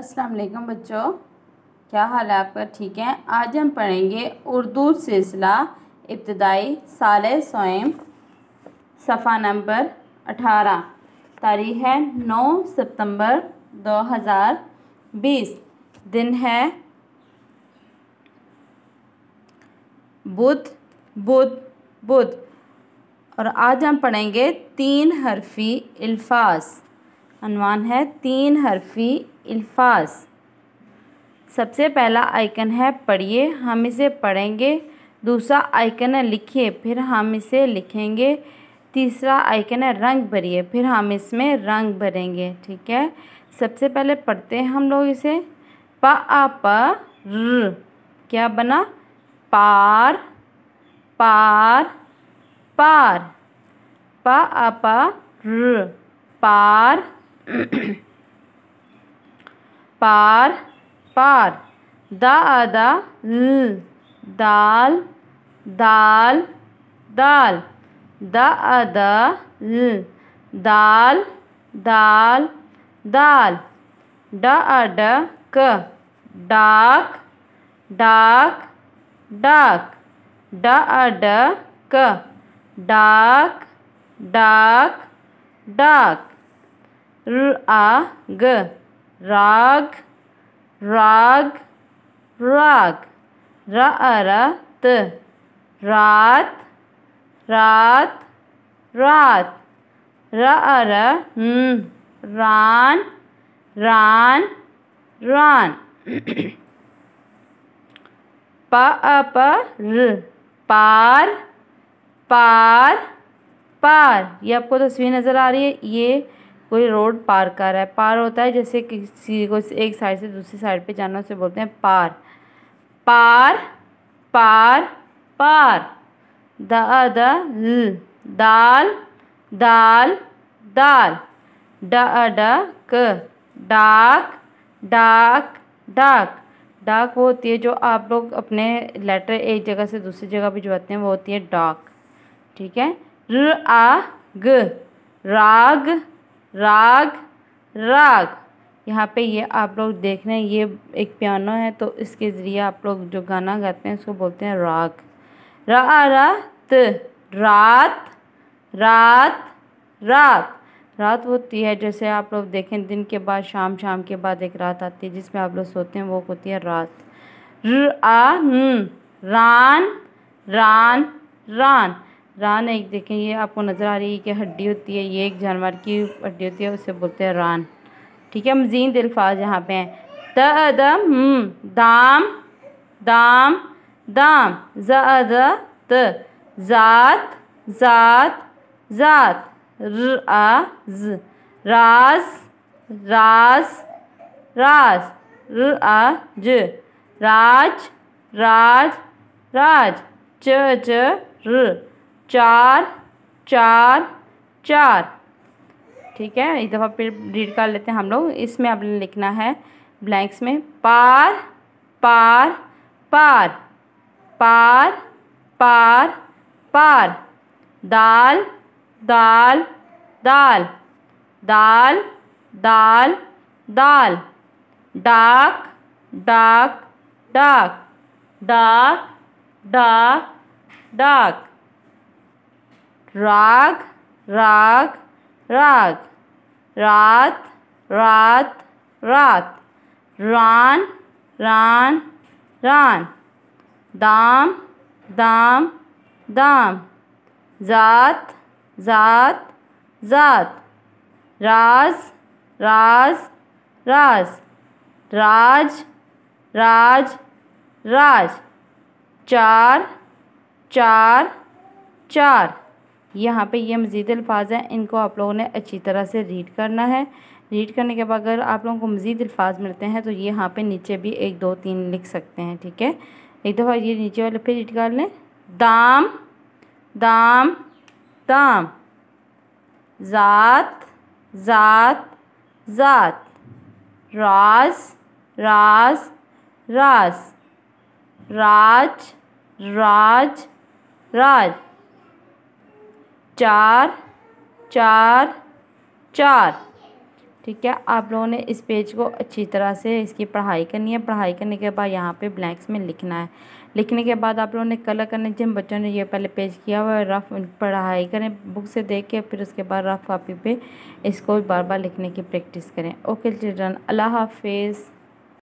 अस्सलाम वालेकुम बच्चों क्या हाल है आपका ठीक है आज हम पढ़ेंगे उर्दू सिलसिला इब्तदाई साल स्वयं सफ़ा नंबर अठारह तारीख है नौ सितंबर दो हज़ार बीस दिन है बुध बुध बुध और आज हम पढ़ेंगे तीन हरफी अल्फाज अनवान है तीन हरफी अल्फाज सबसे पहला आइकन है पढ़िए हम इसे पढ़ेंगे दूसरा आइकन है लिखिए फिर हम इसे लिखेंगे तीसरा आइकन है रंग भरिए फिर हम इसमें रंग भरेंगे ठीक है सबसे पहले पढ़ते हैं हम लोग इसे प आ प र क्या बना पार पार पार प आ प र पार पार पार द अदा ल दाल दाल दाल द अदा ल दाल दाल दाल ड अड क डाक डाक डाक ड अड क डाक डाक डाक र आ ग राग राग राग रात रात रात रात रर हम्म, रान रान रान पर पार पार पार ये आपको तस्वीर नज़र आ रही है ये कोई रोड पार कर रहा है पार होता है जैसे किसी को एक साइड से दूसरी साइड पे जाना उसे बोलते हैं पार पार पार पार द द ल दाल दाल दाल ड ड क डाक डाक डाक डाक वो होती है जो आप लोग अपने लेटर एक जगह से दूसरी जगह भिजवाते हैं वो होती है डाक ठीक है र आ ग राग राग राग यहाँ पे ये आप लोग देख रहे हैं ये एक पियानो है तो इसके ज़रिए आप लोग जो गाना गाते हैं उसको बोलते हैं राग रा रात रात रात रात रात होती है जैसे आप लोग देखें दिन के बाद शाम शाम के बाद एक रात आती है जिसमें आप लोग सोते हैं वो होती है रात र आ रान रान रान रान एक देखें ये आपको नज़र आ रही है कि हड्डी होती है ये एक जानवर की हड्डी होती है उसे बोलते हैं रान ठीक है मजीद अल्फाज यहाँ पे हैं अदम हम्म, दाम दाम दाम ज़द ज़ात ज़ात ज़ात राज राज राज राज ज राज राज राज च च र चार चार चार ठीक है एक दफ़ा फिर रीड कर लेते हैं हम लोग इसमें आपने लिखना है ब्लैंक्स में पार पार पार पार पार पार दाल दाल दाल दाल दाल दाल डाक डाक डाक डाक डाक डाक राग राग राग रात रात रात रान रान रान दाम दाम दाम जात जात जात राज राज राज राज राज राज चार चार चार यहाँ पे ये मज़ीद अल्फाज हैं इनको आप लोगों ने अच्छी तरह से रीड करना है रीड करने के बाद अगर आप लोगों को मज़ीद अल्फाज मिलते हैं तो ये यहाँ पे नीचे भी एक दो तीन लिख सकते हैं ठीक है एक दफ़ा ये नीचे वाले फिर रीड कर लें दाम दाम दाम ज़ात ज़ात ज़ात राज राज राज राज राज राज चार चार चार ठीक है आप लोगों ने इस पेज को अच्छी तरह से इसकी पढ़ाई करनी है पढ़ाई करने के बाद यहाँ पे ब्लैंक्स में लिखना है लिखने के बाद आप लोगों ने कलर करने जिन बच्चों ने ये पहले पेज किया हुआ है रफ पढ़ाई करें बुक से देख के फिर उसके बाद रफ कापी पे इसको बार बार लिखने की प्रैक्टिस करें ओके चिल्ड्रन अल्लाह हाफिज़